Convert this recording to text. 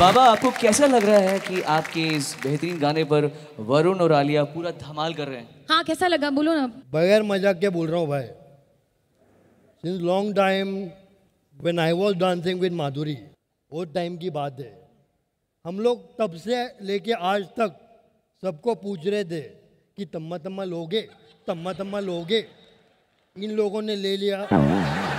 बाबा आपको कैसा लग रहा है कि आपके इस बेहतरीन गाने पर वरुण और आलिया पूरा धमाल कर रहे हैं हाँ कैसा लगा बोलो ना बगैर मजाक के बोल रहा हूँ भाई since long time when I was dancing with Madhuri वो टाइम की बात है हम लोग तब से लेके आज तक सबको पूछ रहे थे कि तम्मा तम्मा लोगे तम्मा तम्मा लोगे इन लोगों ने ले लिया